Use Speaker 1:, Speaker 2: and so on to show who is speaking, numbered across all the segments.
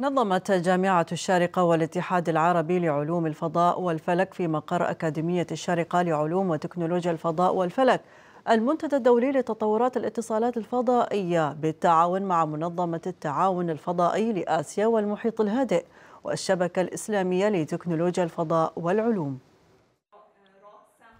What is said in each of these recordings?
Speaker 1: نظمت جامعة الشارقة والاتحاد العربي لعلوم الفضاء والفلك في مقر أكاديمية الشارقة لعلوم وتكنولوجيا الفضاء والفلك المنتدى الدولي لتطورات الاتصالات الفضائية بالتعاون مع منظمة التعاون الفضائي لآسيا والمحيط الهادئ والشبكة الإسلامية لتكنولوجيا الفضاء والعلوم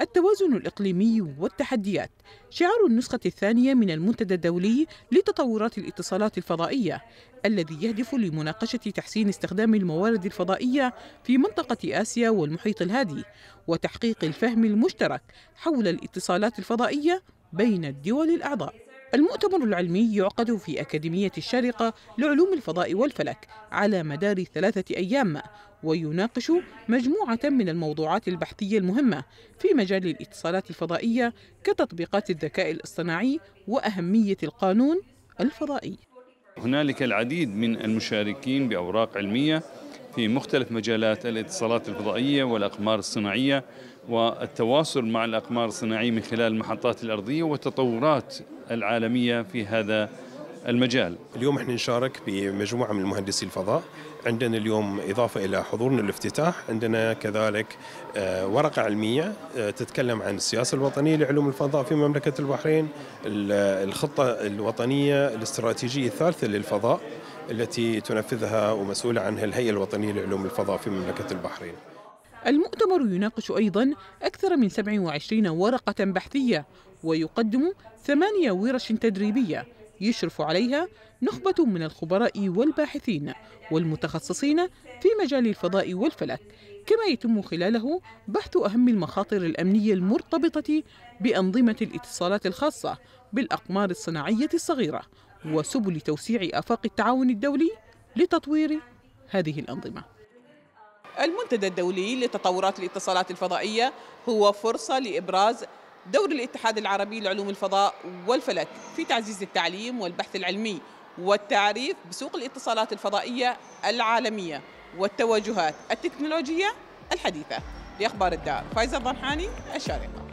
Speaker 2: التوازن الإقليمي والتحديات شعار النسخة الثانية من المنتدى الدولي لتطورات الاتصالات الفضائية الذي يهدف لمناقشة تحسين استخدام الموارد الفضائية في منطقة آسيا والمحيط الهادي وتحقيق الفهم المشترك حول الاتصالات الفضائية بين الدول الأعضاء المؤتمر العلمي يعقد في أكاديمية الشارقة لعلوم الفضاء والفلك على مدار ثلاثة أيام ويناقش مجموعة من الموضوعات البحثية المهمة في مجال الاتصالات الفضائية كتطبيقات الذكاء الاصطناعي وأهمية القانون الفضائي
Speaker 3: هنالك العديد من المشاركين بأوراق علمية في مختلف مجالات الاتصالات الفضائية والأقمار الصناعية والتواصل مع الأقمار الصناعية من خلال المحطات الأرضية والتطورات العالمية في هذا المجال
Speaker 4: اليوم احنا نشارك بمجموعة من مهندسي الفضاء عندنا اليوم إضافة إلى حضورنا الافتتاح عندنا كذلك آه، ورقة علمية آه، تتكلم عن السياسة الوطنية لعلوم الفضاء في مملكة البحرين الخطة الوطنية الاستراتيجية الثالثة للفضاء التي تنفذها ومسؤولة عنها الهيئة الوطنية لعلوم الفضاء في مملكة البحرين
Speaker 2: المؤتمر يناقش أيضا أكثر من 27 ورقة بحثية ويقدم ثمانية ورش تدريبية يشرف عليها نخبة من الخبراء والباحثين والمتخصصين في مجال الفضاء والفلك كما يتم خلاله بحث أهم المخاطر الأمنية المرتبطة بأنظمة الاتصالات الخاصة بالأقمار الصناعية الصغيرة وسبل توسيع آفاق التعاون الدولي لتطوير هذه الأنظمة المنتدى الدولي لتطورات الاتصالات الفضائية هو فرصة لإبراز دور الاتحاد العربي لعلوم الفضاء والفلك في تعزيز التعليم والبحث العلمي والتعريف بسوق الاتصالات الفضائية العالمية والتوجهات التكنولوجية الحديثة لأخبار الدار فايزة الضنحاني الشارقة